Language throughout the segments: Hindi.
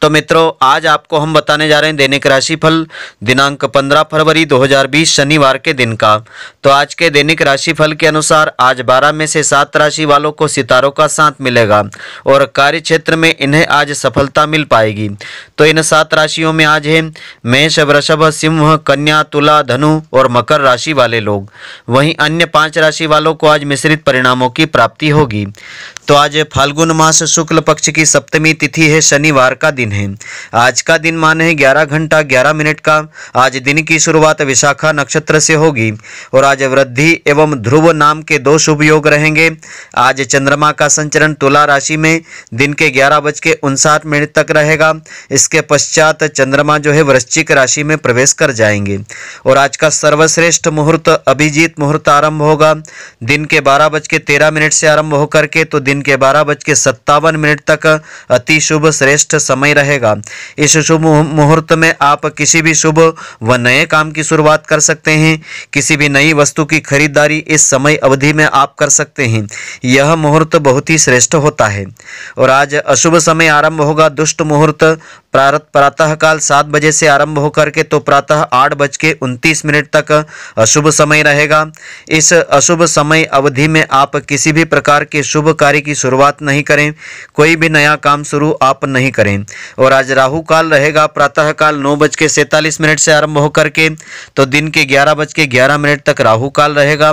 तो मित्रों आज आपको हम बताने जा रहे हैं दैनिक राशिफल दिनांक 15 फरवरी 2020 शनिवार के दिन का तो आज के दैनिक राशिफल के अनुसार आज 12 में से सात राशि वालों को सितारों का साथ मिलेगा और कार्य क्षेत्र में इन्हें आज सफलता मिल पाएगी तो इन सात राशियों में आज है मेष वृषभ सिंह कन्या तुला धनु और मकर राशि वाले लोग वहीं अन्य पाँच राशि वालों को आज मिश्रित परिणामों की प्राप्ति होगी तो आज फाल्गुन मास शुक्ल पक्ष की सप्तमी तिथि है शनिवार का दिन है आज का दिन मान है ग्यारह घंटा ग्यारह मिनट का आज दिन की शुरुआत विशाखा नक्षत्र से होगी और आज वृद्धि एवं ध्रुव नाम के दो शुभ योग रहेंगे आज चंद्रमा का संचरण तुला राशि में दिन के ग्यारह बज के उनसाठ मिनट तक रहेगा इसके पश्चात चंद्रमा जो है वृश्चिक राशि में प्रवेश कर जाएंगे और आज का सर्वश्रेष्ठ मुहूर्त अभिजीत मुहूर्त आरंभ होगा दिन के बारह बज के तेरह मिनट से आरंभ होकर के तो दिन दिन के बारह बज के सत्तावन मिनट तक अति शुभ श्रेष्ठ समय रहेगा इस शुभ मुहूर्त में आप किसी भी शुभ व नए काम की शुरुआत कर सकते हैं किसी भी नई वस्तु की खरीदारी इस समय अवधि में आप कर सकते हैं यह मुहूर्त बहुत ही श्रेष्ठ होता है और आज अशुभ समय आरंभ होगा दुष्ट मुहूर्त प्रारत प्रातःकाल सात बजे से आरंभ होकर के तो प्रातः आठ बज के उनतीस मिनट तक अशुभ समय रहेगा इस अशुभ समय अवधि में आप किसी भी प्रकार के शुभ कार्य कार्य की शुरुआत नहीं करें कोई भी नया काम शुरू आप नहीं करें और आज राहु काल रहेगा प्रातः काल नौ बज के मिनट से आरंभ होकर के तो दिन के ग्यारह बज के मिनट तक राहु काल रहेगा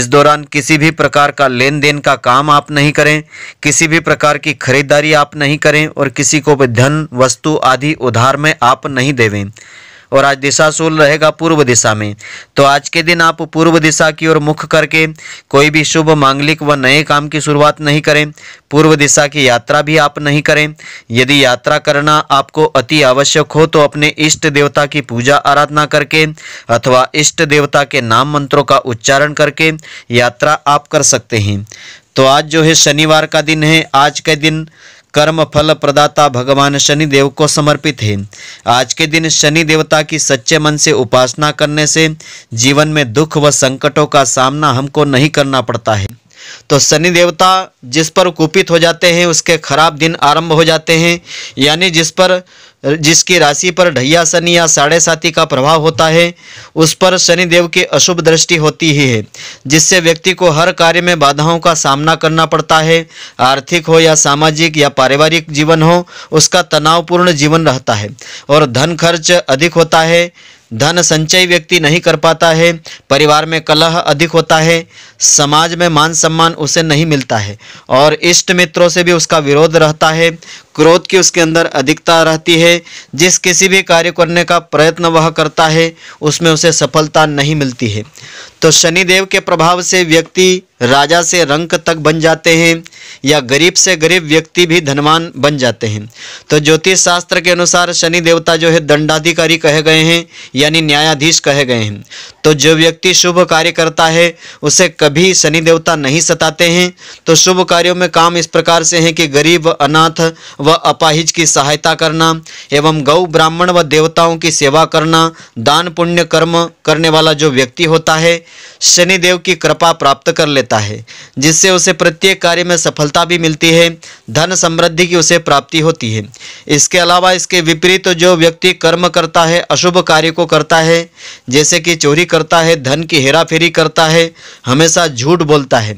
इस दौरान किसी भी प्रकार का लेन देन का काम आप नहीं करें किसी भी प्रकार की खरीदारी आप नहीं करें और किसी को भी धन वस्तु आदि उधार में आप नहीं देवें और आज दिशा शूल रहेगा पूर्व दिशा में तो आज के दिन आप पूर्व दिशा की ओर मुख करके कोई भी शुभ मांगलिक व नए काम की शुरुआत नहीं करें पूर्व दिशा की यात्रा भी आप नहीं करें यदि यात्रा करना आपको अति आवश्यक हो तो अपने इष्ट देवता की पूजा आराधना करके अथवा इष्ट देवता के नाम मंत्रों का उच्चारण करके यात्रा आप कर सकते हैं तो आज जो है शनिवार का दिन है आज के दिन कर्म फल प्रदाता भगवान शनि देव को समर्पित है आज के दिन शनि देवता की सच्चे मन से उपासना करने से जीवन में दुख व संकटों का सामना हमको नहीं करना पड़ता है तो शनि देवता जिस पर कुपित हो जाते हैं उसके खराब दिन आरंभ हो जाते हैं यानी जिस पर जिसकी राशि पर ढैया शनि या साढ़े साथी का प्रभाव होता है उस पर शनिदेव की अशुभ दृष्टि होती ही है जिससे व्यक्ति को हर कार्य में बाधाओं का सामना करना पड़ता है आर्थिक हो या सामाजिक या पारिवारिक जीवन हो उसका तनावपूर्ण जीवन रहता है और धन खर्च अधिक होता है धन संचय व्यक्ति नहीं कर पाता है परिवार में कलह अधिक होता है समाज में मान सम्मान उसे नहीं मिलता है और इष्ट मित्रों से भी उसका विरोध रहता है क्रोध की उसके अंदर अधिकता रहती है है जिस किसी भी कार्य करने का प्रयत्न वह करता है उसमें उसे सफलता नहीं मिलती है तो शनिदेव के प्रभाव से व्यक्ति राजा से रंक तक बन जाते हैं या गरीब से गरीब व्यक्ति भी धनवान बन जाते हैं तो ज्योतिष शास्त्र के अनुसार शनि देवता जो है दंडाधिकारी कहे गए हैं यानी न्यायाधीश कहे गए हैं तो जो व्यक्ति शुभ कार्य करता है उसे कभी शनि देवता नहीं सताते हैं तो शुभ कार्यों में काम इस प्रकार से हैं कि गरीब अनाथ व अपाहिज की सहायता करना एवं गौ ब्राह्मण व देवताओं की सेवा करना दान पुण्य कर्म करने वाला जो व्यक्ति होता है शनिदेव की कृपा प्राप्त कर लेता है जिससे उसे प्रत्येक कार्य में सफलता भी मिलती है धन समृद्धि की उसे प्राप्ति होती है इसके अलावा इसके विपरीत जो व्यक्ति कर्म करता है अशुभ कार्य को करता है जैसे कि चोरी करता है धन की हेराफेरी करता है हमेशा झूठ बोलता है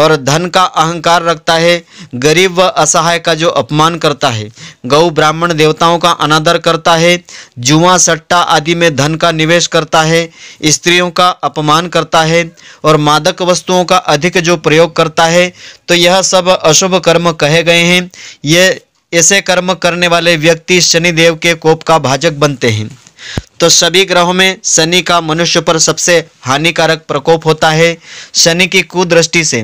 और धन का अहंकार रखता है गरीब व असहाय का जो अपमान करता है गौ ब्राह्मण देवताओं का अनादर करता है जुआ सट्टा आदि में धन का निवेश करता है स्त्रियों का अपमान सेवन करता है और मादक वस्तुओं का अधिक जो प्रयोग करता है तो यह सब अशुभ कर्म कहे गए हैं ये ऐसे कर्म करने वाले व्यक्ति शनि देव के कोप का भाजक बनते हैं तो सभी ग्रहों में शनि का मनुष्य पर सबसे हानिकारक प्रकोप होता है शनि की कुदृष्टि से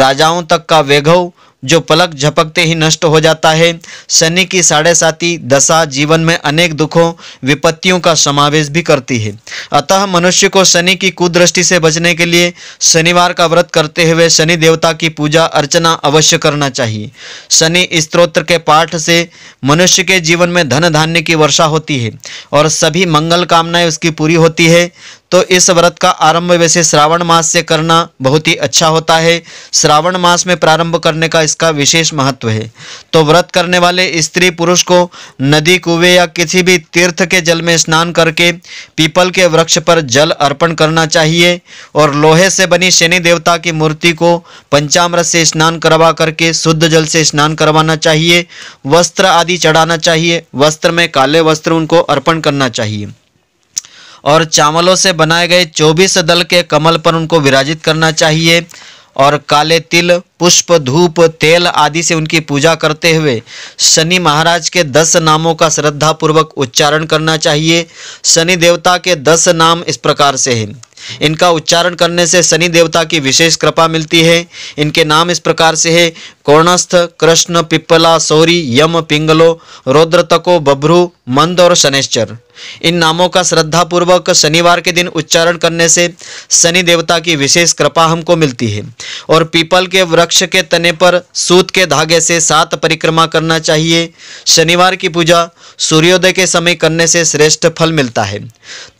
राजाओं तक का वैभव जो पलक झपकते ही नष्ट हो जाता है शनि की साढ़े साथी दशा जीवन में अनेक दुखों विपत्तियों का समावेश भी करती है अतः मनुष्य को शनि की कुदृष्टि से बचने के लिए शनिवार का व्रत करते हुए शनि देवता की पूजा अर्चना अवश्य करना चाहिए शनि स्त्रोत्र के पाठ से मनुष्य के जीवन में धन धान्य की वर्षा होती है और सभी मंगल कामनाएं उसकी पूरी होती है तो इस व्रत का आरंभ वैसे श्रावण मास से करना बहुत ही अच्छा होता है श्रावण मास में प्रारंभ करने का इसका विशेष महत्व है तो व्रत करने वाले स्त्री पुरुष को नदी कुएं या किसी भी तीर्थ के जल में स्नान करके पीपल के वृक्ष पर जल अर्पण करना चाहिए और लोहे से बनी शनि देवता की मूर्ति को पंचामृत से स्नान करवा करके शुद्ध जल से स्नान करवाना चाहिए वस्त्र आदि चढ़ाना चाहिए वस्त्र में काले वस्त्र उनको अर्पण करना चाहिए और चावलों से बनाए गए चौबीस दल के कमल पर उनको विराजित करना चाहिए और काले तिल पुष्प धूप तेल आदि से उनकी पूजा करते हुए शनि महाराज के दस नामों का श्रद्धापूर्वक उच्चारण करना चाहिए शनि देवता के दस नाम इस प्रकार से हैं इनका उच्चारण करने से शनि देवता की विशेष कृपा मिलती है इनके नाम इस प्रकार से है कोणस्थ कृष्ण पिपला सौरी यम पिंगलो रौद्रतको बभ्रु मंद और शनिश्चर इन नामों का श्रद्धापूर्वक शनिवार के दिन उच्चारण करने से शनि देवता की विशेष कृपा हमको मिलती है और पीपल के वृक्ष के तने पर सूत के धागे से सात परिक्रमा करना चाहिए शनिवार की पूजा सूर्योदय के समय करने से श्रेष्ठ फल मिलता है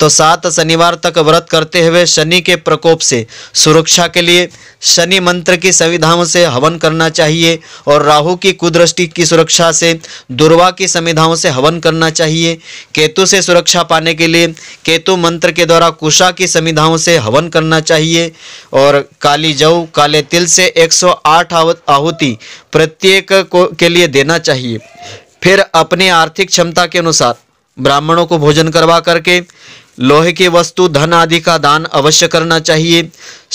तो सात शनिवार तक व्रत करते हुए हुए शनि के प्रकोप से सुरक्षा के लिए शनि मंत्र की संविधाओं से हवन करना चाहिए और राहु की कुदृष्टि की सुरक्षा से दुर्वा की संविधाओं से हवन करना चाहिए केतु से सुरक्षा पाने के लिए केतु मंत्र के द्वारा कुशा की संविधाओं से हवन करना चाहिए और काली जव काले तिल से 108 आहुति प्रत्येक को के लिए देना चाहिए फिर अपनी आर्थिक क्षमता के अनुसार ब्राह्मणों को भोजन करवा करके लोहे की वस्तु धन आदि का दान अवश्य करना चाहिए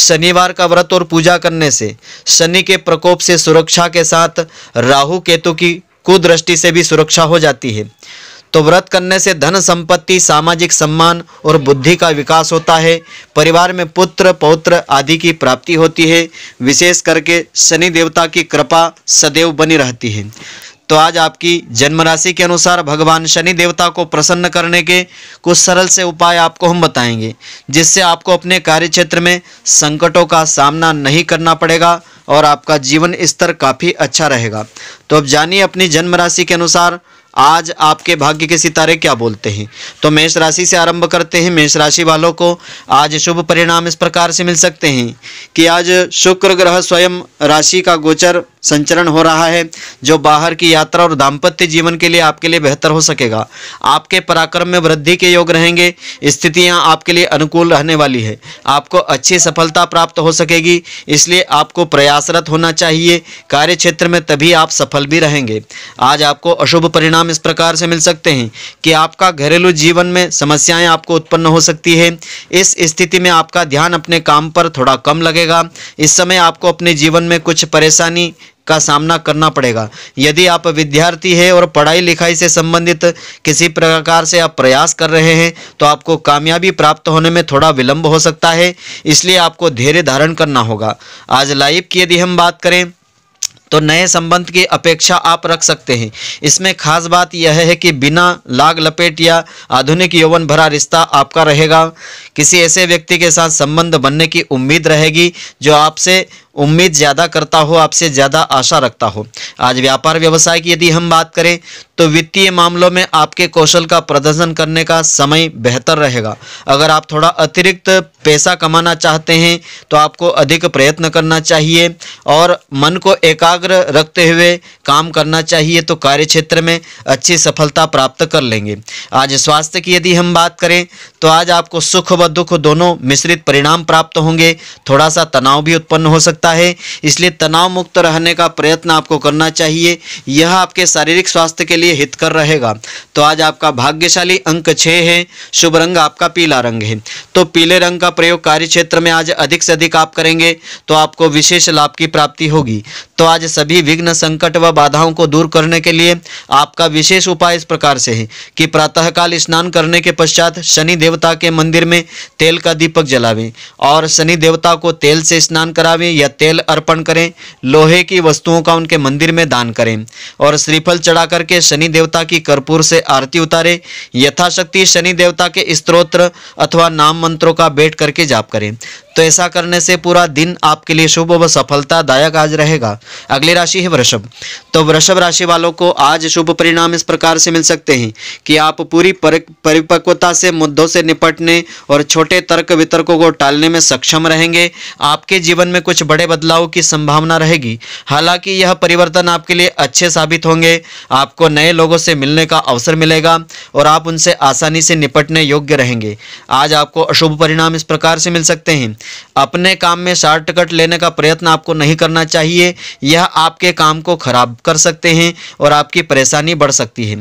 शनिवार का व्रत और पूजा करने से शनि के प्रकोप से सुरक्षा के साथ राहु केतु की कुदृष्टि से भी सुरक्षा हो जाती है तो व्रत करने से धन संपत्ति सामाजिक सम्मान और बुद्धि का विकास होता है परिवार में पुत्र पौत्र आदि की प्राप्ति होती है विशेष करके शनि देवता की कृपा सदैव बनी रहती है तो आज आपकी जन्म राशि के अनुसार भगवान शनि देवता को प्रसन्न करने के कुछ सरल से उपाय आपको हम बताएंगे जिससे आपको अपने कार्य क्षेत्र में संकटों का सामना नहीं करना पड़ेगा और आपका जीवन स्तर काफ़ी अच्छा रहेगा तो अब जानिए अपनी जन्म राशि के अनुसार आज आपके भाग्य के सितारे क्या बोलते हैं तो मेष राशि से आरंभ करते हैं मेष राशि वालों को आज शुभ परिणाम इस प्रकार से मिल सकते हैं कि आज शुक्र ग्रह स्वयं राशि का गोचर संचरण हो रहा है जो बाहर की यात्रा और दाम्पत्य जीवन के लिए आपके लिए बेहतर हो सकेगा आपके पराक्रम में वृद्धि के योग रहेंगे स्थितियां आपके लिए अनुकूल रहने वाली है आपको अच्छी सफलता प्राप्त हो सकेगी इसलिए आपको प्रयासरत होना चाहिए कार्य क्षेत्र में तभी आप सफल भी रहेंगे आज आपको अशुभ परिणाम परिणाम इस प्रकार से मिल सकते हैं कि आपका घरेलू जीवन में समस्याएं आपको उत्पन्न हो सकती है इस स्थिति में आपका ध्यान अपने काम पर थोड़ा कम लगेगा इस समय आपको अपने जीवन में कुछ परेशानी का सामना करना पड़ेगा यदि आप विद्यार्थी हैं और पढ़ाई लिखाई से संबंधित किसी प्रकार से आप प्रयास कर रहे हैं तो आपको कामयाबी प्राप्त होने में थोड़ा विलंब हो सकता है इसलिए आपको धैर्य धारण करना होगा आज लाइव की यदि हम बात करें तो नए संबंध की अपेक्षा आप रख सकते हैं इसमें खास बात यह है कि बिना लाग लपेट या आधुनिक यौवन भरा रिश्ता आपका रहेगा किसी ऐसे व्यक्ति के साथ संबंध बनने की उम्मीद रहेगी जो आपसे उम्मीद ज़्यादा करता हो आपसे ज़्यादा आशा रखता हो आज व्यापार व्यवसाय की यदि हम बात करें तो वित्तीय मामलों में आपके कौशल का प्रदर्शन करने का समय बेहतर रहेगा अगर आप थोड़ा अतिरिक्त पैसा कमाना चाहते हैं तो आपको अधिक प्रयत्न करना चाहिए और मन को एकाग्र रखते हुए काम करना चाहिए तो कार्य क्षेत्र में अच्छी सफलता प्राप्त कर लेंगे आज स्वास्थ्य की यदि हम बात करें तो आज आपको सुख व दुख दोनों मिश्रित परिणाम प्राप्त होंगे थोड़ा सा तनाव भी उत्पन्न हो सकता सकता है इसलिए तनाव मुक्त रहने का प्रयत्न आपको करना चाहिए यह आपके शारीरिक स्वास्थ्य के लिए हितकर रहेगा तो आज आपका भाग्यशाली अंक छः है शुभ रंग आपका पीला रंग है तो पीले रंग का प्रयोग कार्य क्षेत्र में आज अधिक से अधिक आप करेंगे तो आपको विशेष लाभ की प्राप्ति होगी तो आज सभी विघ्न संकट व बाधाओं को दूर करने के लिए आपका विशेष उपाय इस प्रकार से है कि प्रातःकाल स्नान करने के पश्चात शनि देवता के मंदिर में तेल का दीपक जलावें और शनि देवता को तेल से स्नान करावें या तेल अर्पण करें लोहे की वस्तुओं का उनके मंदिर में दान करें और श्रीफल चढ़ा करके शनि देवता की कर्पूर से आरती उतारे यथाशक्ति शनि देवता के स्त्रोत्र अथवा नाम मंत्रों का बैठ करके जाप करें तो ऐसा करने से पूरा दिन आपके लिए शुभ व सफलतादायक आज रहेगा अगली राशि है वृषभ तो वृषभ राशि वालों को आज शुभ परिणाम इस प्रकार से मिल सकते हैं कि आप पूरी परिपक्वता से मुद्दों से निपटने और छोटे तर्क वितर्कों को टालने में सक्षम रहेंगे आपके जीवन में कुछ बड़े बदलाव की संभावना रहेगी हालांकि यह परिवर्तन आपके लिए अच्छे साबित होंगे आपको नए लोगों से मिलने का अवसर मिलेगा और आप उनसे आसानी से निपटने योग्य रहेंगे आज आपको अशुभ परिणाम इस प्रकार से मिल सकते हैं अपने काम में शॉर्टकट लेने का प्रयत्न आपको नहीं करना चाहिए यह आपके काम को खराब कर सकते हैं और आपकी परेशानी बढ़ सकती है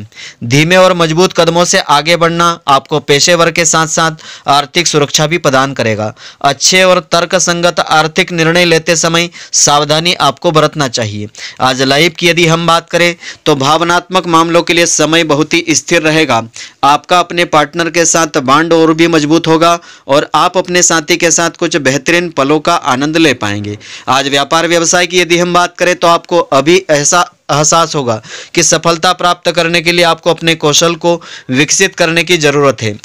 धीमे और मजबूत कदमों से आगे बढ़ना आपको पेशेवर के साथ साथ आर्थिक सुरक्षा भी प्रदान करेगा अच्छे और तर्कसंगत आर्थिक निर्णय लेते समय सावधानी आपको बरतना चाहिए आज लाइफ की यदि हम बात करें तो भावनात्मक मामलों के लिए समय बहुत ही स्थिर रहेगा आपका अपने पार्टनर के साथ बांड और भी मजबूत होगा और आप अपने साथी के साथ कुछ कुछ बेहतरीन पलों का आनंद ले पाएंगे आज व्यापार व्यवसाय की यदि हम बात करें तो आपको अभी ऐसा एहसास होगा कि सफलता प्राप्त करने के लिए आपको अपने कौशल को विकसित करने की ज़रूरत है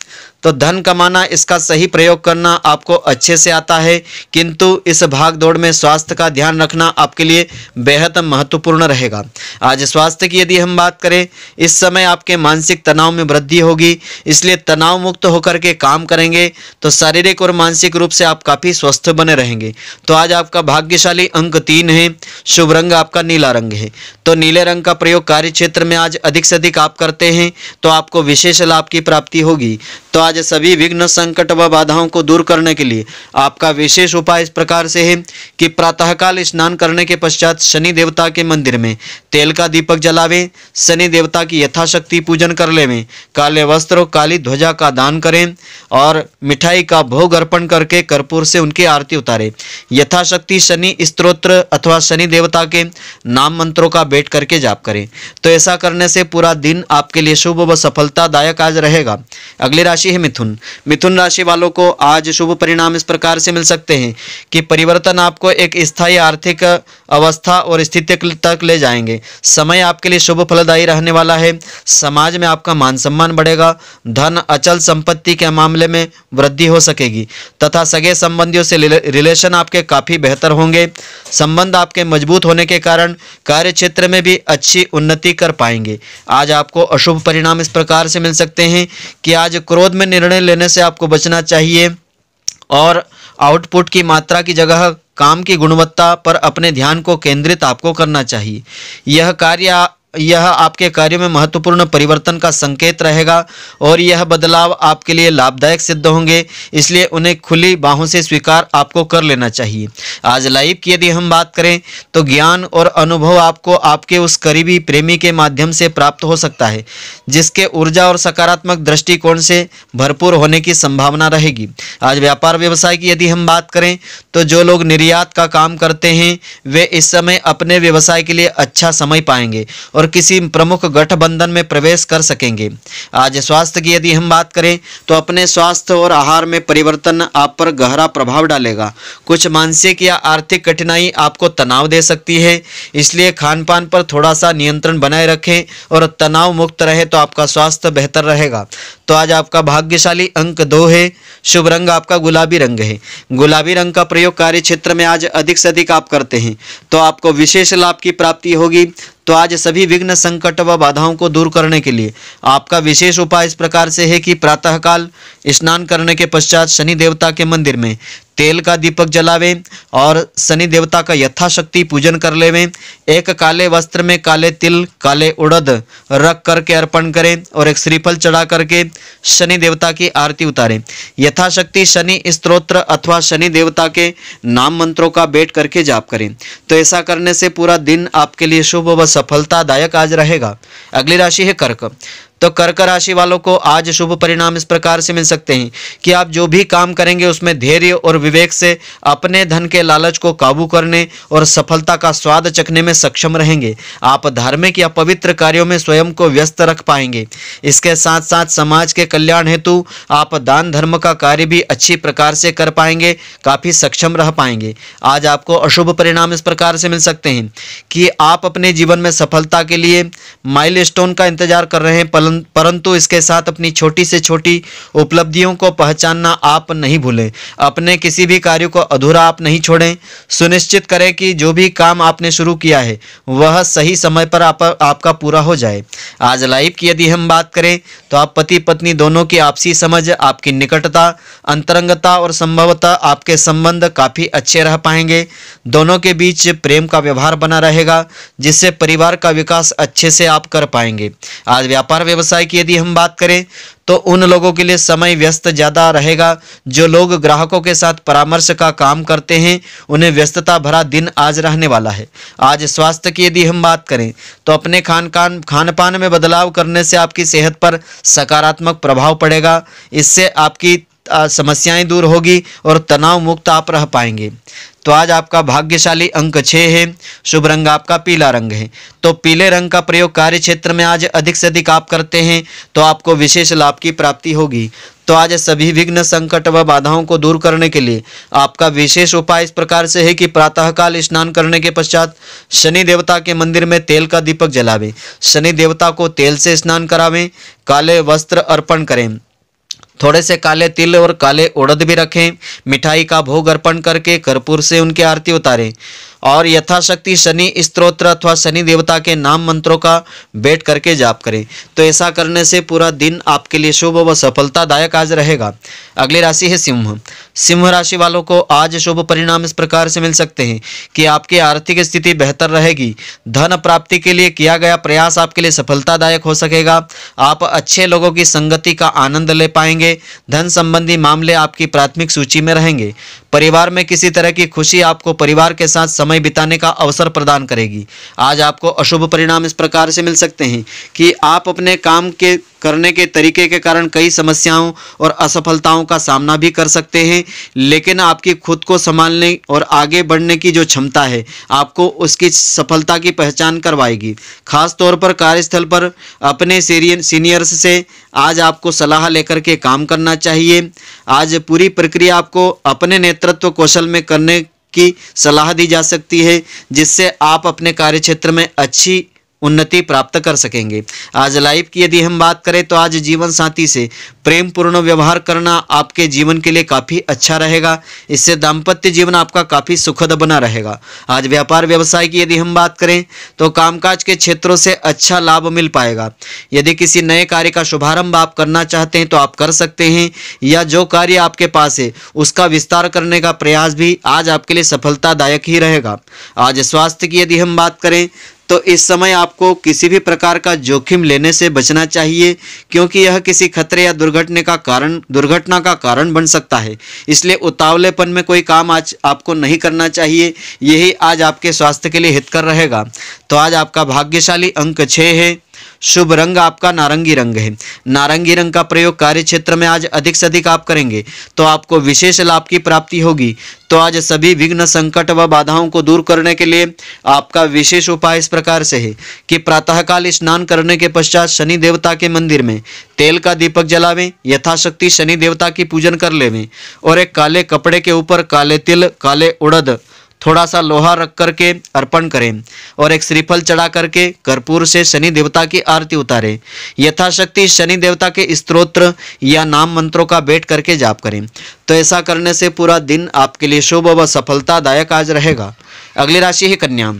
तो धन कमाना इसका सही प्रयोग करना आपको अच्छे से आता है किंतु इस भाग दौड़ में स्वास्थ्य का ध्यान रखना आपके लिए बेहद महत्वपूर्ण रहेगा आज स्वास्थ्य की यदि हम बात करें इस समय आपके मानसिक तनाव में वृद्धि होगी इसलिए तनाव मुक्त होकर के काम करेंगे तो शारीरिक और मानसिक रूप से आप काफ़ी स्वस्थ बने रहेंगे तो आज आपका भाग्यशाली अंक तीन है शुभ रंग आपका नीला रंग है तो नीले रंग का प्रयोग कार्य क्षेत्र में आज अधिक से अधिक आप करते हैं तो आपको विशेष लाभ की प्राप्ति होगी तो आज महाराज सभी विघ्न संकट व बाधाओं को दूर करने के लिए आपका विशेष उपाय इस प्रकार से है कि प्रातःकाल स्नान करने के पश्चात शनि देवता के मंदिर में तेल का दीपक जलावे शनि देवता की यथाशक्ति पूजन कर लेवें काले वस्त्र काली ध्वजा का दान करें और मिठाई का भोग अर्पण करके कर्पूर से उनकी आरती उतारे यथाशक्ति शनि स्त्रोत्र अथवा शनि देवता के नाम मंत्रों का बैठ करके जाप करें तो ऐसा करने से पूरा दिन आपके लिए शुभ व सफलतादायक आज रहेगा अगली राशि है मिथुन मिथुन राशि वालों को आज शुभ परिणाम इस प्रकार से मिल सकते हैं कि परिवर्तन आपको एक स्थायी आर्थिक अवस्था और स्थिति तक ले जाएंगे समय आपके लिए शुभ फलदायी रहने वाला है समाज में आपका मान सम्मान बढ़ेगा धन अचल संपत्ति के मामले में वृद्धि हो सकेगी तथा सगे संबंधियों से रिलेशन आपके काफ़ी बेहतर होंगे संबंध आपके मजबूत होने के कारण कार्य क्षेत्र में भी अच्छी उन्नति कर पाएंगे आज आपको अशुभ परिणाम इस प्रकार से मिल सकते हैं कि आज क्रोध में निर्णय लेने से आपको बचना चाहिए और आउटपुट की मात्रा की जगह काम की गुणवत्ता पर अपने ध्यान को केंद्रित आपको करना चाहिए यह कार्य यह आपके कार्यों में महत्वपूर्ण परिवर्तन का संकेत रहेगा और यह बदलाव आपके लिए लाभदायक सिद्ध होंगे इसलिए उन्हें खुली बाहों से स्वीकार आपको कर लेना चाहिए आज लाइफ की यदि हम बात करें तो ज्ञान और अनुभव आपको आपके उस करीबी प्रेमी के माध्यम से प्राप्त हो सकता है जिसके ऊर्जा और सकारात्मक दृष्टिकोण से भरपूर होने की संभावना रहेगी आज व्यापार व्यवसाय की यदि हम बात करें तो जो लोग निर्यात का काम करते हैं वे इस समय अपने व्यवसाय के लिए अच्छा समय पाएंगे और और किसी प्रमुख गठबंधन में प्रवेश कर सकेंगे आज स्वास्थ्य की यदि हम बात करें तो अपने स्वास्थ्य और आहार में परिवर्तन आप पर गहरा प्रभाव डालेगा कुछ मानसिक या आर्थिक कठिनाई आपको तनाव दे सकती है इसलिए खान पान पर थोड़ा सा नियंत्रण बनाए रखें और तनाव मुक्त रहे तो आपका स्वास्थ्य बेहतर रहेगा तो आज आपका भाग्यशाली अंक दो है शुभ रंग आपका गुलाबी रंग है गुलाबी रंग का प्रयोग कार्य क्षेत्र में आज अधिक से अधिक आप करते हैं तो आपको विशेष लाभ की प्राप्ति होगी तो आज सभी विघ्न संकट व बाधाओं को दूर करने के लिए आपका विशेष उपाय इस प्रकार से है कि प्रातःकाल स्नान करने के पश्चात शनि देवता के मंदिर में तेल का दीपक जलावे और शनि देवता का यथाशक्ति पूजन कर लेवे एक काले वस्त्र में काले तिल काले उड़द रख करके अर्पण करें और एक श्रीफल चढ़ा करके शनि देवता की आरती उतारें यथाशक्ति शनि स्त्रोत्र अथवा शनि देवता के नाम मंत्रों का बेट करके जाप करें तो ऐसा करने से पूरा दिन आपके लिए शुभ व सफलतादायक आज रहेगा अगली राशि है कर्क तो कर्क राशि वालों को आज शुभ परिणाम इस प्रकार से मिल सकते हैं कि आप जो भी काम करेंगे उसमें धैर्य और विवेक से अपने धन के लालच को काबू करने और सफलता का स्वाद चखने में सक्षम रहेंगे आप धार्मिक या पवित्र कार्यों में स्वयं को व्यस्त रख पाएंगे इसके साथ साथ समाज के कल्याण हेतु आप दान धर्म का कार्य भी अच्छी प्रकार से कर पाएंगे काफ़ी सक्षम रह पाएंगे आज आपको अशुभ परिणाम इस प्रकार से मिल सकते हैं कि आप अपने जीवन में सफलता के लिए माइलस्टोन का इंतजार कर रहे हैं पलन परंतु इसके साथ अपनी छोटी से छोटी उपलब्धियों को पहचानना आप नहीं भूलें अपने किसी भी कार्य को अधूरा आप नहीं छोड़ें सुनिश्चित करें कि जो भी काम आपने शुरू किया है वह सही समय पर आप, आपका पूरा हो जाए आज लाइफ की यदि हम बात करें तो आप पति पत्नी दोनों की आपसी समझ आपकी निकटता अंतरंगता और संभवतः आपके संबंध काफ़ी अच्छे रह पाएंगे दोनों के बीच प्रेम का व्यवहार बना रहेगा जिससे परिवार का विकास अच्छे से आप कर पाएंगे आज व्यापार व्यवसाय व्यवसाय की यदि हम बात करें तो उन लोगों के लिए समय व्यस्त ज़्यादा रहेगा जो लोग ग्राहकों के साथ परामर्श का काम करते हैं उन्हें व्यस्तता भरा दिन आज रहने वाला है आज स्वास्थ्य की यदि हम बात करें तो अपने खान खान खान पान में बदलाव करने से आपकी सेहत पर सकारात्मक प्रभाव पड़ेगा इससे आपकी समस्याएं दूर होगी और तनाव मुक्त आप रह पाएंगे तो आज आपका भाग्यशाली अंक छः है शुभ रंग आपका पीला रंग है तो पीले रंग का प्रयोग कार्य क्षेत्र में आज अधिक से अधिक आप करते हैं तो आपको विशेष लाभ की प्राप्ति होगी तो आज सभी विघ्न संकट व बाधाओं को दूर करने के लिए आपका विशेष उपाय इस प्रकार से है कि प्रातःकाल स्नान करने के पश्चात शनि देवता के मंदिर में तेल का दीपक जलावें शनि देवता को तेल से स्नान करावें काले वस्त्र अर्पण करें थोड़े से काले तिल और काले उड़द भी रखें मिठाई का भोग अर्पण करके कर्पूर से उनकी आरती उतारें और यथाशक्ति शनि स्त्रोत्र अथवा शनि देवता के नाम मंत्रों का बैठ करके जाप करें तो ऐसा करने से पूरा दिन आपके लिए शुभ व सफलतादायक आज रहेगा अगली राशि है सिंह सिंह राशि वालों को आज शुभ परिणाम इस प्रकार से मिल सकते हैं कि आपकी आर्थिक स्थिति बेहतर रहेगी धन प्राप्ति के लिए किया गया प्रयास आपके लिए सफलतादायक हो सकेगा आप अच्छे लोगों की संगति का आनंद ले पाएंगे धन संबंधी मामले आपकी प्राथमिक सूची में रहेंगे परिवार में किसी तरह की खुशी आपको परिवार के साथ समय बिताने का अवसर प्रदान करेगी आज आपको अशुभ परिणाम इस प्रकार से मिल सकते हैं कि आप अपने काम के करने के तरीके के कारण कई समस्याओं और असफलताओं का सामना भी कर सकते हैं लेकिन आपकी खुद को संभालने और आगे बढ़ने की जो क्षमता है आपको उसकी सफलता की पहचान करवाएगी खास तौर पर कार्यस्थल पर अपने सीनियर्स से आज आपको सलाह लेकर के काम करना चाहिए आज पूरी प्रक्रिया आपको अपने नेतृत्व कौशल में करने की सलाह दी जा सकती है जिससे आप अपने कार्यक्षेत्र में अच्छी उन्नति प्राप्त कर सकेंगे आज लाइफ की यदि हम बात करें तो आज जीवन साथी से प्रेम पूर्ण व्यवहार करना आपके जीवन के लिए काफ़ी अच्छा रहेगा इससे दाम्पत्य जीवन आपका काफ़ी सुखद बना रहेगा आज व्यापार व्यवसाय की यदि हम बात करें तो कामकाज के क्षेत्रों से अच्छा लाभ मिल पाएगा यदि किसी नए कार्य का शुभारंभ आप करना चाहते हैं तो आप कर सकते हैं या जो कार्य आपके पास है उसका विस्तार करने का प्रयास भी आज आपके लिए सफलतादायक ही रहेगा आज स्वास्थ्य की यदि हम बात करें तो इस समय आपको किसी भी प्रकार का जोखिम लेने से बचना चाहिए क्योंकि यह किसी खतरे या दुर्घटना का कारण दुर्घटना का कारण बन सकता है इसलिए उतावलेपन में कोई काम आज आपको नहीं करना चाहिए यही आज आपके स्वास्थ्य के लिए हितकर रहेगा तो आज आपका भाग्यशाली अंक छः है शुभ रंग आपका नारंगी रंग है नारंगी रंग का प्रयोग कार्य क्षेत्र में आज अधिक से अधिक आप करेंगे तो आपको विशेष लाभ की प्राप्ति होगी तो आज सभी विघ्न संकट व बाधाओं को दूर करने के लिए आपका विशेष उपाय इस प्रकार से है कि प्रातःकाल स्नान करने के पश्चात शनि देवता के मंदिर में तेल का दीपक जलावें यथाशक्ति शनि देवता की पूजन कर लेवें और एक काले कपड़े के ऊपर काले तिल काले उड़द थोड़ा सा लोहा रख करके अर्पण करें और एक श्रीफल चढ़ा करके कर्पूर से शनि देवता की आरती उतारें यथाशक्ति शनि देवता के स्त्रोत्र या नाम मंत्रों का बैठ करके जाप करें तो ऐसा करने से पूरा दिन आपके लिए शुभ व सफलतादायक आज रहेगा अगली राशि है कन्या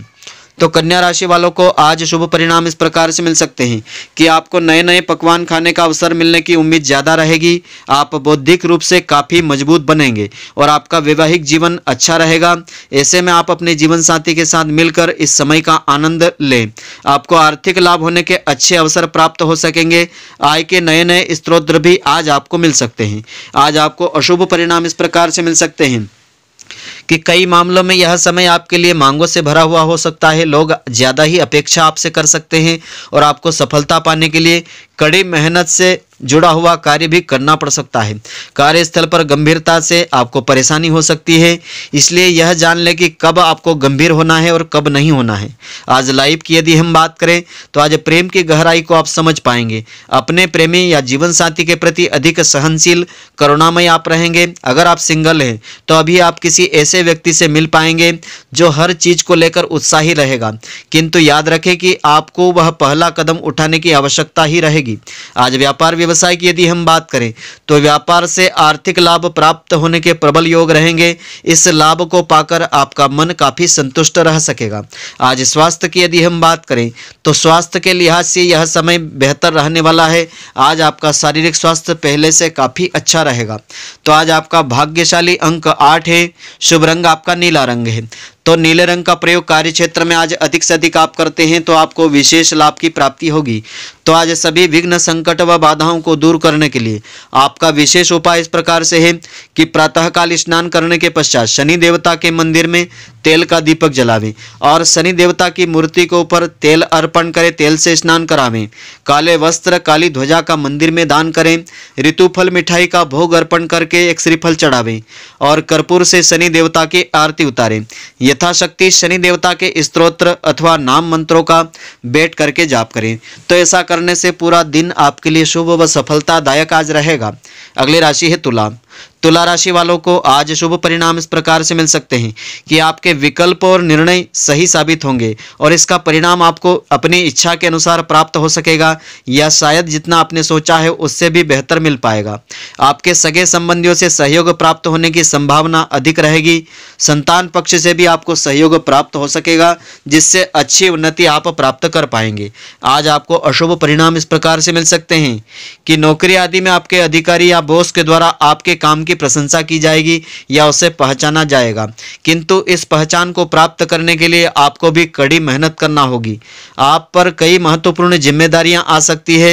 तो कन्या राशि वालों को आज शुभ परिणाम इस प्रकार से मिल सकते हैं कि आपको नए नए पकवान खाने का अवसर मिलने की उम्मीद ज़्यादा रहेगी आप बौद्धिक रूप से काफ़ी मजबूत बनेंगे और आपका वैवाहिक जीवन अच्छा रहेगा ऐसे में आप अपने जीवन साथी के साथ मिलकर इस समय का आनंद लें आपको आर्थिक लाभ होने के अच्छे अवसर प्राप्त हो सकेंगे आय के नए नए स्त्रोत्र भी आज आपको मिल सकते हैं आज आपको अशुभ परिणाम इस प्रकार से मिल सकते हैं कि कई मामलों में यह समय आपके लिए मांगों से भरा हुआ हो सकता है लोग ज़्यादा ही अपेक्षा आपसे कर सकते हैं और आपको सफलता पाने के लिए कड़ी मेहनत से जुड़ा हुआ कार्य भी करना पड़ सकता है कार्यस्थल पर गंभीरता से आपको परेशानी हो सकती है इसलिए यह जान लें कि कब आपको गंभीर होना है और कब नहीं होना है आज लाइफ की यदि हम बात करें तो आज प्रेम की गहराई को आप समझ पाएंगे अपने प्रेमी या जीवन साथी के प्रति अधिक सहनशील करुणामय आप रहेंगे अगर आप सिंगल हैं तो अभी आप किसी ऐसे व्यक्ति से मिल पाएंगे जो हर चीज़ को लेकर उत्साही रहेगा किंतु याद रखें कि आपको वह पहला कदम उठाने की आवश्यकता ही रहेगी आज व्यापार व्यवसाय की यदि हम बात करें तो व्यापार से आर्थिक लाभ प्राप्त होने के प्रबल योग रहेंगे इस लाभ को पाकर आपका मन काफ़ी संतुष्ट रह सकेगा आज स्वास्थ्य की यदि हम बात करें तो स्वास्थ्य के लिहाज से यह समय बेहतर रहने वाला है आज आपका शारीरिक स्वास्थ्य पहले से काफ़ी अच्छा रहेगा तो आज आपका भाग्यशाली अंक आठ है शुभ रंग आपका नीला रंग है तो नीले रंग का प्रयोग कार्य क्षेत्र में आज अधिक से अधिक आप करते हैं तो आपको विशेष लाभ की प्राप्ति होगी तो आज सभी विघ्न संकट व बाधाओं को दूर करने के लिए आपका विशेष उपाय इस प्रकार से है कि प्रातःकाल स्नान करने के पश्चात शनि देवता के मंदिर में तेल का दीपक जलावें और शनि देवता की मूर्ति के ऊपर तेल अर्पण करें तेल से स्नान करावें काले वस्त्र काली ध्वजा का मंदिर में दान करें ऋतुफल मिठाई का भोग अर्पण करके एक श्रीफल चढ़ावें और कर्पूर से शनि देवता की आरती उतारें यथाशक्ति शनि देवता के स्त्रोत्र अथवा नाम मंत्रों का बैठ करके जाप करें तो ऐसा कर करने से पूरा दिन आपके लिए शुभ व सफलतादायक आज रहेगा अगली राशि है तुला तुला राशि वालों को आज शुभ परिणाम इस प्रकार से मिल सकते हैं कि आपके विकल्प और निर्णय सही साबित होंगे और इसका परिणाम आपको अपनी इच्छा के अनुसार प्राप्त हो सकेगा या शायद जितना आपने सोचा है उससे भी बेहतर मिल पाएगा आपके सगे संबंधियों से सहयोग प्राप्त होने की संभावना अधिक रहेगी संतान पक्ष से भी आपको सहयोग प्राप्त हो सकेगा जिससे अच्छी उन्नति आप प्राप्त कर पाएंगे आज आपको अशुभ परिणाम इस प्रकार से मिल सकते हैं कि नौकरी आदि में आपके अधिकारी या बोस के द्वारा आपके काम की प्रशंसा की जाएगी या उसे पहचाना जाएगा किंतु इस पहचान को प्राप्त करने के लिए आपको भी कड़ी मेहनत करना होगी आप पर कई महत्वपूर्ण जिम्मेदारियां आ सकती है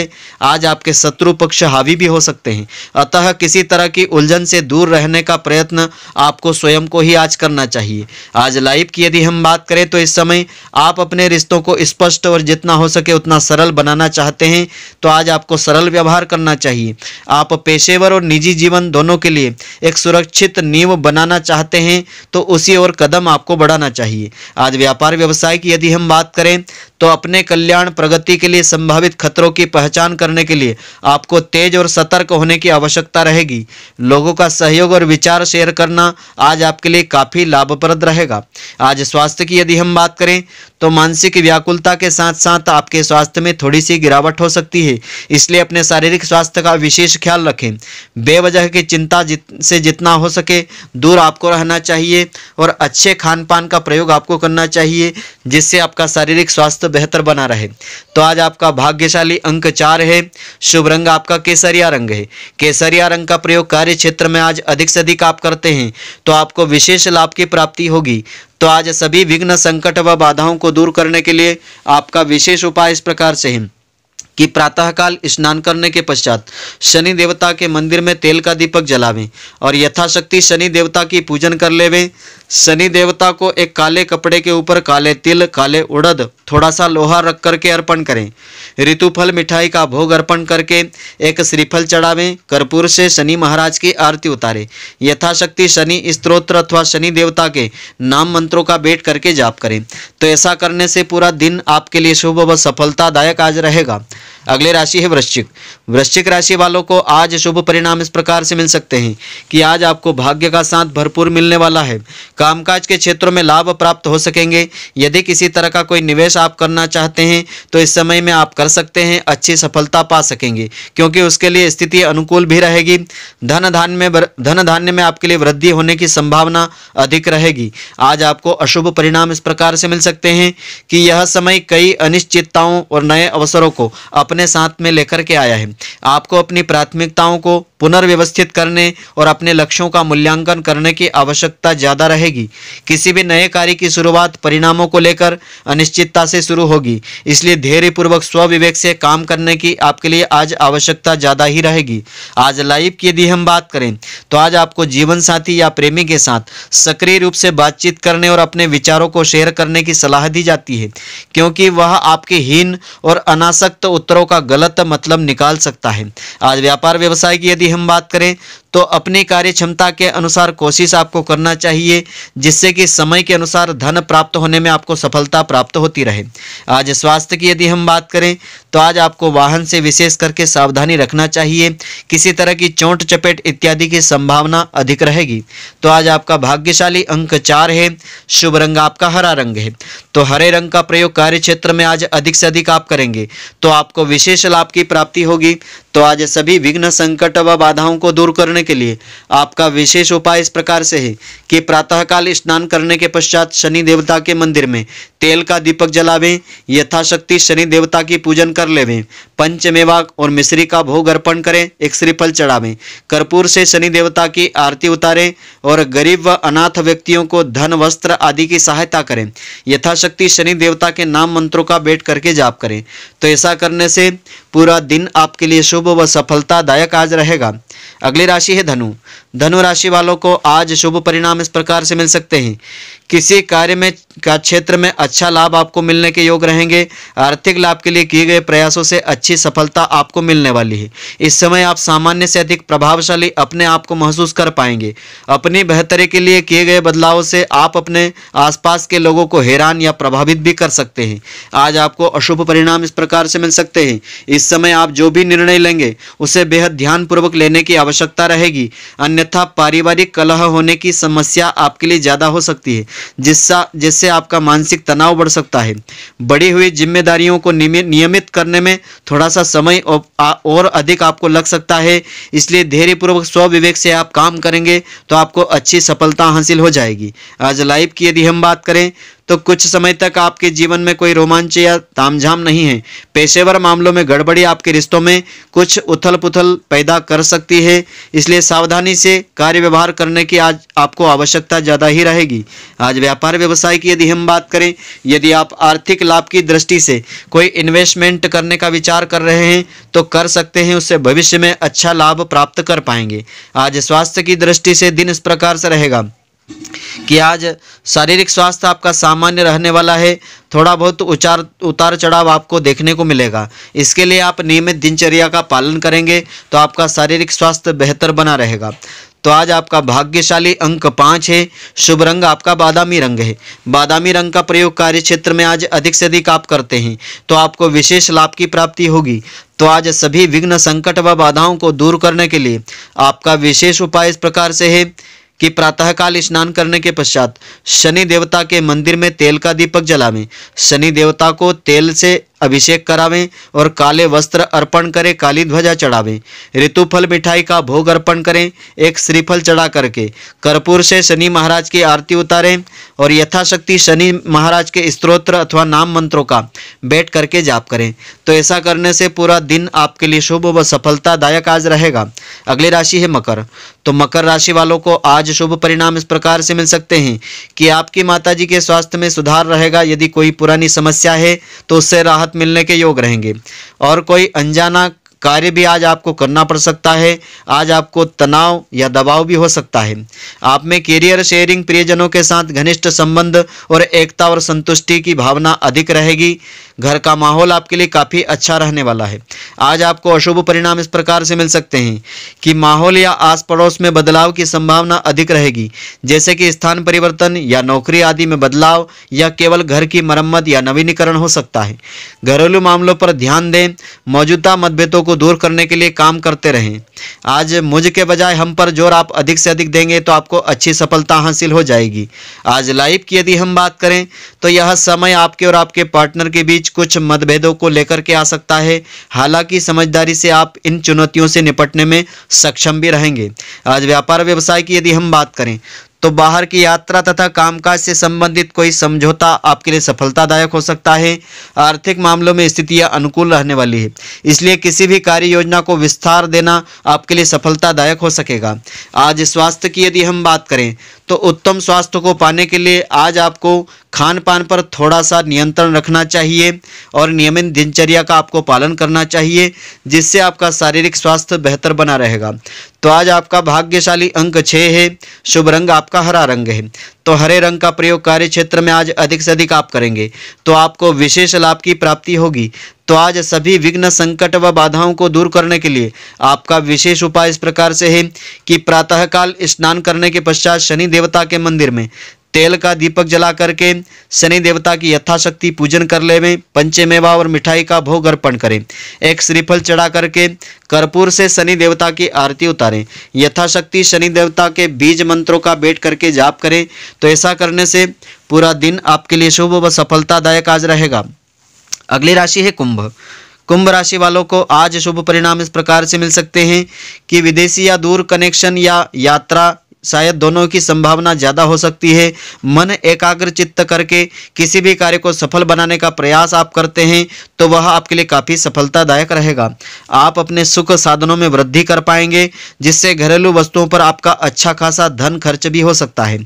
आज आपके शत्रु पक्ष हावी भी हो सकते हैं अतः किसी तरह की उलझन से दूर रहने का प्रयत्न आपको स्वयं को ही आज करना चाहिए आज लाइफ की यदि हम बात करें तो इस समय आप अपने रिश्तों को स्पष्ट और जितना हो सके उतना सरल बनाना चाहते हैं तो आज आपको सरल व्यवहार करना चाहिए आप पेशेवर और निजी जीवन दोनों के लिए एक सुरक्षित नींव बनाना चाहते हैं तो उसी और कदम आपको बढ़ाना चाहिए आज व्यापार व्यवसाय की यदि हम बात करें तो अपने कल्याण प्रगति के लिए संभावित खतरों की पहचान करने के लिए आपको तेज और सतर्क होने की आवश्यकता रहेगी लोगों का सहयोग और विचार शेयर करना आज आपके लिए काफ़ी लाभप्रद रहेगा आज स्वास्थ्य की यदि हम बात करें तो मानसिक व्याकुलता के साथ साथ आपके स्वास्थ्य में थोड़ी सी गिरावट हो सकती है इसलिए अपने शारीरिक स्वास्थ्य का विशेष ख्याल रखें बेवजह की चिंता जित से जितना हो सके दूर आपको रहना चाहिए और अच्छे खान पान का प्रयोग आपको करना चाहिए जिससे आपका शारीरिक स्वास्थ्य बेहतर बना रहे तो आज आपका भाग्यशाली अंक चार है शुभ रंग आपका केसरिया रंग है केसरिया रंग का प्रयोग कार्य क्षेत्र में आज अधिक से अधिक आप करते हैं तो आपको विशेष लाभ की प्राप्ति होगी तो आज सभी विघ्न संकट व बाधाओं को दूर करने के लिए आपका विशेष उपाय इस प्रकार से है कि प्रातःकाल स्नान करने के पश्चात शनि देवता के मंदिर में तेल का दीपक जलावें और यथाशक्ति शनि देवता की पूजन कर लेवें शनि देवता को एक काले कपड़े के ऊपर काले तिल काले उड़द थोड़ा सा लोहा रख करके अर्पण करें ऋतुफल मिठाई का भोग अर्पण करके एक श्रीफल चढ़ावें कर्पूर से शनि महाराज की आरती उतारें यथाशक्ति शनि स्त्रोत्र अथवा शनि देवता के नाम मंत्रों का बेट करके जाप करें तो ऐसा करने से पूरा दिन आपके लिए शुभ व सफलतादायक आज रहेगा अगले राशि है वृश्चिक वृश्चिक राशि वालों को आज शुभ परिणाम इस प्रकार से मिल सकते हैं कि आज आपको भाग्य का साथ भरपूर मिलने वाला है कामकाज के क्षेत्रों में लाभ प्राप्त हो सकेंगे यदि किसी तरह का कोई निवेश आप करना चाहते हैं तो इस समय में आप कर सकते हैं अच्छी सफलता पा सकेंगे क्योंकि उसके लिए स्थिति अनुकूल भी रहेगी धन धान में धन धान्य में आपके लिए वृद्धि होने की संभावना अधिक रहेगी आज आपको अशुभ परिणाम इस प्रकार से मिल सकते हैं कि यह समय कई अनिश्चितताओं और नए अवसरों को आप अपने साथ में लेकर के आया है आपको अपनी प्राथमिकताओं को पुनर्व्यवस्थित करने और अपने लक्ष्यों का मूल्यांकन करने की आवश्यकता ज़्यादा रहेगी किसी भी नए कार्य की शुरुआत परिणामों को लेकर अनिश्चितता से शुरू होगी इसलिए धैर्यपूर्वक स्वविवेक से काम करने की आपके लिए आज आवश्यकता ज़्यादा ही रहेगी आज लाइव की यदि हम बात करें तो आज आपको जीवन साथी या प्रेमी के साथ सक्रिय रूप से बातचीत करने और अपने विचारों को शेयर करने की सलाह दी जाती है क्योंकि वह आपके हीन और अनासक्त उत्तरों का गलत मतलब निकाल सकता है आज व्यापार व्यवसाय की यदि हम बात करें तो अपनी कार्य क्षमता के अनुसार कोशिश आपको करना चाहिए जिससे कि समय के अनुसार धन प्राप्त होने में आपको सफलता प्राप्त होती रहे आज स्वास्थ्य की यदि हम बात करें तो आज आपको वाहन से विशेष करके सावधानी रखना चाहिए किसी तरह की चोट चपेट इत्यादि की संभावना अधिक रहेगी तो आज आपका भाग्यशाली अंक चार है शुभ रंग आपका हरा रंग है तो हरे रंग का प्रयोग कार्य क्षेत्र में आज अधिक से अधिक आप करेंगे तो आपको विशेष लाभ की प्राप्ति होगी तो आज सभी विघ्न संकट व बाधाओं को दूर करने के लिए आपका विशेष उपाय इस प्रकार से है कि प्रातःकाल स्नान करने के पश्चात शनि देवता के मंदिर में तेल का दीपक जलावें यथाशक्ति शनि देवता की पूजन कर लेवें पंचमेवा और मिश्री का भोग अर्पण करें एक श्रीफल चढ़ावें कर्पूर से शनि देवता की आरती उतारें और गरीब व अनाथ व्यक्तियों को धन वस्त्र आदि की सहायता करें यथाशक्ति शनि देवता के नाम मंत्रों का बैठ करके जाप करें तो ऐसा करने से पूरा दिन आपके लिए शुभ शुभ व सफलतादायक आज रहेगा अगली राशि है धनु धनु राशि वालों को आज शुभ परिणाम इस प्रकार से मिल सकते हैं किसी कार्य में का क्षेत्र में अच्छा लाभ आपको मिलने के योग रहेंगे आर्थिक लाभ के लिए किए गए प्रयासों से अच्छी सफलता आपको मिलने वाली है इस समय आप सामान्य से अधिक प्रभावशाली अपने आप को महसूस कर पाएंगे अपनी बेहतरी के लिए किए गए बदलावों से आप अपने आसपास के लोगों को हैरान या प्रभावित भी कर सकते हैं आज आपको अशुभ परिणाम इस प्रकार से मिल सकते हैं इस समय आप जो भी निर्णय लेंगे उसे बेहद ध्यानपूर्वक लेने की आवश्यकता रहेगी अन्य अन्यथा पारिवारिक कलह होने की समस्या आपके लिए ज़्यादा हो सकती है जिससा जिससे आपका मानसिक तनाव बढ़ सकता है बढ़ी हुई जिम्मेदारियों को नियमित करने में थोड़ा सा समय और अधिक आपको लग सकता है इसलिए धैर्यपूर्वक स्वविवेक से आप काम करेंगे तो आपको अच्छी सफलता हासिल हो जाएगी आज लाइव की यदि हम बात करें तो कुछ समय तक आपके जीवन में कोई रोमांच या तामझाम नहीं है पेशेवर मामलों में गड़बड़ी आपके रिश्तों में कुछ उथल पुथल पैदा कर सकती है इसलिए सावधानी से कार्य व्यवहार करने की आज आपको आवश्यकता ज़्यादा ही रहेगी आज व्यापार व्यवसाय की यदि हम बात करें यदि आप आर्थिक लाभ की दृष्टि से कोई इन्वेस्टमेंट करने का विचार कर रहे हैं तो कर सकते हैं उससे भविष्य में अच्छा लाभ प्राप्त कर पाएंगे आज स्वास्थ्य की दृष्टि से दिन इस प्रकार से रहेगा कि आज शारीरिक स्वास्थ्य आपका सामान्य रहने वाला है थोड़ा बहुत उचार उतार चढ़ाव आपको देखने को मिलेगा इसके लिए आप नियमित दिनचर्या का पालन करेंगे तो आपका शारीरिक स्वास्थ्य बेहतर बना रहेगा तो आज आपका भाग्यशाली अंक पाँच है शुभ रंग आपका बादामी रंग है बादामी रंग का प्रयोग कार्य क्षेत्र में आज अधिक से अधिक आप करते हैं तो आपको विशेष लाभ की प्राप्ति होगी तो आज सभी विघ्न संकट व बाधाओं को दूर करने के लिए आपका विशेष उपाय इस प्रकार से है कि प्रातःकाल स्नान करने के पश्चात शनि देवता के मंदिर में तेल का दीपक जलावें शनि देवता को तेल से अभिषेक करावें और काले वस्त्र अर्पण करें काली ध्वजा चढ़ावें ऋतुफल मिठाई का भोग अर्पण करें एक श्रीफल चढ़ा करके कर्पूर से शनि महाराज की आरती उतारें और यथाशक्ति शनि महाराज के स्त्रोत्र अथवा नाम मंत्रों का बैठ करके जाप करें तो ऐसा करने से पूरा दिन आपके लिए शुभ व सफलतादायक आज रहेगा अगली राशि है मकर तो मकर राशि वालों को आज शुभ परिणाम इस प्रकार से मिल सकते हैं कि आपकी माता के स्वास्थ्य में सुधार रहेगा यदि कोई पुरानी समस्या है तो उससे राहत साथ मिलने के योग रहेंगे और कोई अनजाना कार्य भी आज आपको करना पड़ सकता है आज आपको तनाव या दबाव भी हो सकता है आप में करियर शेयरिंग प्रियजनों के साथ घनिष्ठ संबंध और एकता और संतुष्टि की भावना अधिक रहेगी घर का माहौल आपके लिए काफ़ी अच्छा रहने वाला है आज आपको अशुभ परिणाम इस प्रकार से मिल सकते हैं कि माहौल या आस पड़ोस में बदलाव की संभावना अधिक रहेगी जैसे कि स्थान परिवर्तन या नौकरी आदि में बदलाव या केवल घर की मरम्मत या नवीनीकरण हो सकता है घरेलू मामलों पर ध्यान दें मौजूदा मतभेदों को दूर करने के लिए काम करते रहें आज मुझ के बजाय हम पर जोर आप अधिक से अधिक देंगे तो आपको अच्छी सफलता हासिल हो जाएगी आज लाइफ की यदि हम बात करें तो यह समय आपके और आपके पार्टनर के बीच कुछ मतभेदों को लेकर के आ सकता है हालांकि समझदारी से आप इन चुनौतियों से निपटने में सक्षम भी रहेंगे आज व्यापार व्यवसाय की यदि हम बात करें तो बाहर की यात्रा तथा कामकाज से संबंधित कोई समझौता आपके लिए सफलतादायक हो सकता है आर्थिक मामलों में स्थितियां अनुकूल रहने वाली है इसलिए किसी भी कार्य योजना को विस्तार देना आपके लिए सफलतादायक हो सकेगा आज स्वास्थ्य की यदि हम बात करें तो उत्तम स्वास्थ्य को पाने के लिए आज आपको खान पान पर थोड़ा सा नियंत्रण रखना चाहिए और नियमित दिनचर्या का आपको पालन करना चाहिए जिससे आपका शारीरिक स्वास्थ्य बेहतर बना रहेगा तो आज आपका भाग्यशाली अंक छः है शुभ रंग आपका हरा रंग है तो हरे रंग का प्रयोग कार्य क्षेत्र में आज अधिक से अधिक आप करेंगे तो आपको विशेष लाभ की प्राप्ति होगी तो आज सभी विघ्न संकट व बाधाओं को दूर करने के लिए आपका विशेष उपाय इस प्रकार से है कि प्रातःकाल स्नान करने के पश्चात शनि देवता के मंदिर में तेल का दीपक जला करके शनि देवता की यथाशक्ति पूजन कर लेवें पंचमेवा और मिठाई का भोग अर्पण करें एक श्रीफल चढ़ा करके कर्पूर से शनि देवता की आरती उतारें यथाशक्ति शनि देवता के बीज मंत्रों का बैठ करके जाप करें तो ऐसा करने से पूरा दिन आपके लिए शुभ व सफलतादायक आज रहेगा अगली राशि है कुंभ कुंभ राशि वालों को आज शुभ परिणाम इस प्रकार से मिल सकते हैं कि विदेशी या दूर कनेक्शन या यात्रा शायद दोनों की संभावना ज़्यादा हो सकती है मन एकाग्र चित्त करके किसी भी कार्य को सफल बनाने का प्रयास आप करते हैं तो वह आपके लिए काफ़ी सफलतादायक रहेगा आप अपने सुख साधनों में वृद्धि कर पाएंगे जिससे घरेलू वस्तुओं पर आपका अच्छा खासा धन खर्च भी हो सकता है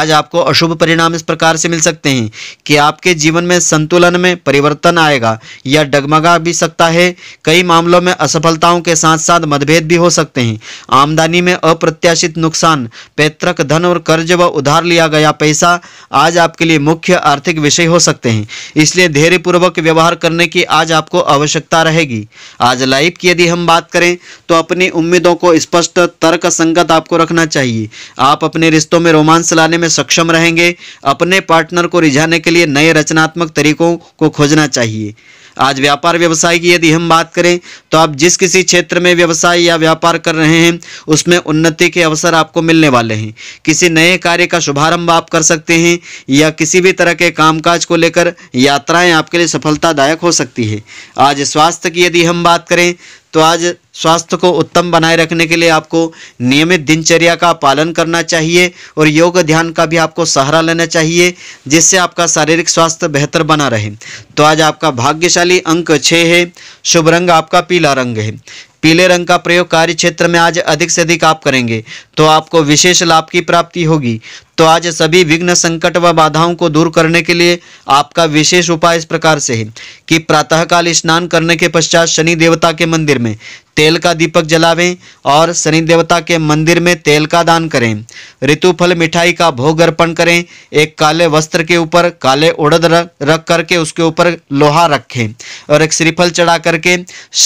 आज आपको अशुभ परिणाम इस प्रकार से मिल सकते हैं कि आपके जीवन में संतुलन में परिवर्तन आएगा या डगमगा भी सकता है कई मामलों में असफलताओं के साथ साथ मतभेद भी हो सकते हैं आमदनी में अप्रत्याशित नुकसान पैतृक धन और कर्ज व उधार लिया गया पैसा आज आपके लिए मुख्य आर्थिक विषय हो सकते हैं इसलिए धैर्यपूर्वक व्यवहार करने की आज आपको आवश्यकता रहेगी आज लाइफ की यदि हम बात करें तो अपनी उम्मीदों को स्पष्ट तर्क संगत आपको रखना चाहिए आप अपने रिश्तों में रोमांस लाने में सक्षम रहेंगे अपने पार्टनर को रिझाने के लिए नए रचनात्मक तरीकों को खोजना चाहिए आज व्यापार व्यवसाय की यदि हम बात करें तो आप जिस किसी क्षेत्र में व्यवसाय या व्यापार कर रहे हैं उसमें उन्नति के अवसर आपको मिलने वाले हैं किसी नए कार्य का शुभारंभ आप कर सकते हैं या किसी भी तरह के कामकाज को लेकर यात्राएं आपके लिए सफलतादायक हो सकती है आज स्वास्थ्य की यदि हम बात करें तो आज स्वास्थ्य को उत्तम बनाए रखने के लिए आपको नियमित दिनचर्या का पालन करना चाहिए और योग ध्यान का भी आपको सहारा लेना चाहिए जिससे आपका शारीरिक स्वास्थ्य बेहतर बना रहे तो आज आपका भाग्यशाली अंक छः है शुभ रंग आपका पीला रंग है पीले रंग का प्रयोग कार्य क्षेत्र में आज अधिक से अधिक आप करेंगे तो आपको विशेष लाभ की प्राप्ति होगी तो आज सभी विघ्न संकट व बाधाओं को दूर करने के लिए आपका विशेष उपाय इस प्रकार से है कि प्रातःकाल स्नान करने के पश्चात शनि देवता के मंदिर में तेल का दीपक जलावें और शनि देवता के मंदिर में तेल का दान करें ऋतुफल मिठाई का भोग अर्पण करें एक काले वस्त्र के ऊपर काले उड़द रख करके उसके ऊपर लोहा रखें और एक श्रीफल चढ़ा करके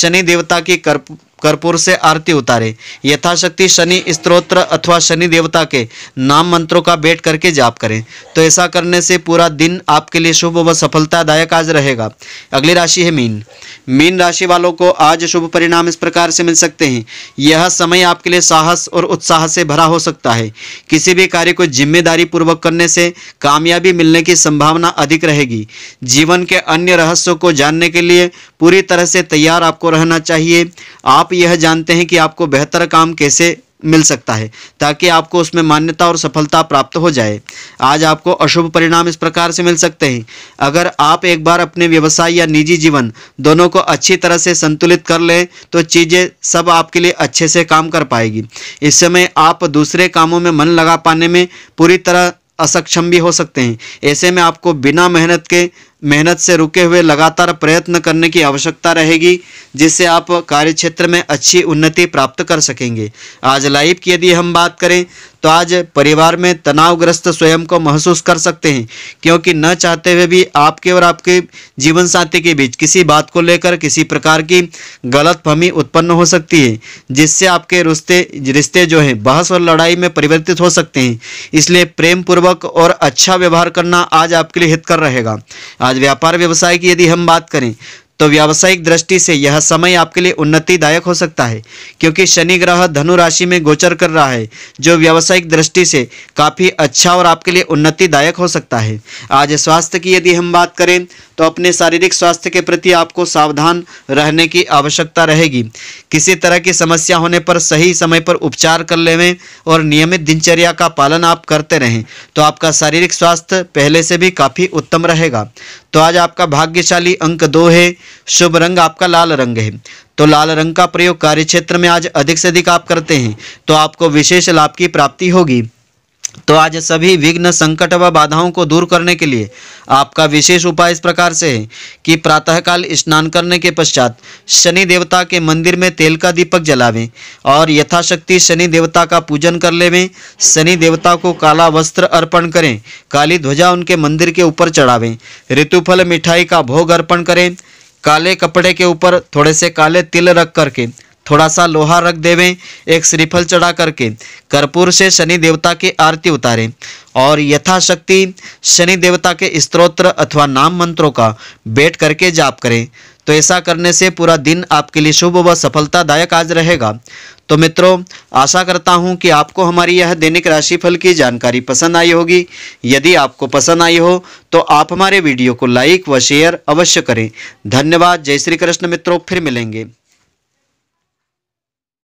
शनि देवता की कर्प कर्पूर से आरती उतारे यथाशक्ति शनि स्त्रोत्र अथवा शनि देवता के नाम मंत्रों का बैठ करके जाप करें तो ऐसा करने से पूरा दिन आपके लिए शुभ व सफलतादायक आज रहेगा अगली राशि है मीन मीन राशि वालों को आज शुभ परिणाम इस प्रकार से मिल सकते हैं यह समय आपके लिए साहस और उत्साह से भरा हो सकता है किसी भी कार्य को जिम्मेदारी पूर्वक करने से कामयाबी मिलने की संभावना अधिक रहेगी जीवन के अन्य रहस्यों को जानने के लिए पूरी तरह से तैयार आपको रहना चाहिए आप यह जानते हैं कि आपको बेहतर काम कैसे मिल सकता है ताकि आपको उसमें मान्यता और सफलता प्राप्त हो जाए आज आपको अशुभ परिणाम इस प्रकार से मिल सकते हैं अगर आप एक बार अपने व्यवसाय या निजी जीवन दोनों को अच्छी तरह से संतुलित कर लें तो चीज़ें सब आपके लिए अच्छे से काम कर पाएगी इस समय आप दूसरे कामों में मन लगा पाने में पूरी तरह असक्षम भी हो सकते हैं ऐसे में आपको बिना मेहनत के मेहनत से रुके हुए लगातार प्रयत्न करने की आवश्यकता रहेगी जिससे आप कार्य क्षेत्र में अच्छी उन्नति प्राप्त कर सकेंगे आज लाइफ की यदि हम बात करें तो आज परिवार में तनावग्रस्त स्वयं को महसूस कर सकते हैं क्योंकि न चाहते हुए भी आपके और आपके जीवन साथी के बीच किसी बात को लेकर किसी प्रकार की गलत फहमी उत्पन्न हो सकती है जिससे आपके रिश्ते रिश्ते जो हैं बहस और लड़ाई में परिवर्तित हो सकते हैं इसलिए प्रेम पूर्वक और अच्छा व्यवहार करना आज आपके लिए हितकर रहेगा आज व्यापार व्यवसाय की यदि हम बात करें तो व्यावसायिक दृष्टि से यह समय आपके लिए उन्नतिदायक हो सकता है क्योंकि शनि ग्रह धनु राशि में गोचर कर रहा है जो व्यावसायिक दृष्टि से काफ़ी अच्छा और आपके लिए उन्नतिदायक हो सकता है आज स्वास्थ्य की यदि हम बात करें तो अपने शारीरिक स्वास्थ्य के प्रति आपको सावधान रहने की आवश्यकता रहेगी किसी तरह की समस्या होने पर सही समय पर उपचार कर लेवें और नियमित दिनचर्या का पालन आप करते रहें तो आपका शारीरिक स्वास्थ्य पहले से भी काफ़ी उत्तम रहेगा तो आज आपका भाग्यशाली अंक दो है शुभ रंग आपका लाल रंग है तो लाल रंग का प्रयोग कार्य क्षेत्र में आज अधिक से अधिक आप करते हैं तो आपको विशेष लाभ की प्राप्ति होगी तो आज सभी विघ्न संकट व बाधाओं को दूर करने के लिए आपका विशेष उपाय इस प्रकार से है कि प्रातःकाल स्नान करने के पश्चात शनि देवता के मंदिर में तेल का दीपक जलावें और यथाशक्ति शनि देवता का पूजन कर लेवें शनि देवता को काला वस्त्र अर्पण करें काली ध्वजा उनके मंदिर के ऊपर चढ़ावें ऋतुफल मिठाई का भोग अर्पण करें काले कपड़े के ऊपर थोड़े से काले तिल रख करके थोड़ा सा लोहा रख देवें एक श्रीफल चढ़ा करके कर्पूर से शनि देवता की आरती उतारें और यथाशक्ति शनि देवता के स्त्रोत्र अथवा नाम मंत्रों का बैठ करके जाप करें तो ऐसा करने से पूरा दिन आपके लिए शुभ व सफलतादायक आज रहेगा तो मित्रों आशा करता हूं कि आपको हमारी यह दैनिक राशिफल की जानकारी पसंद आई होगी यदि आपको पसंद आई हो तो आप हमारे वीडियो को लाइक व शेयर अवश्य करें धन्यवाद जय श्री कृष्ण मित्रों फिर मिलेंगे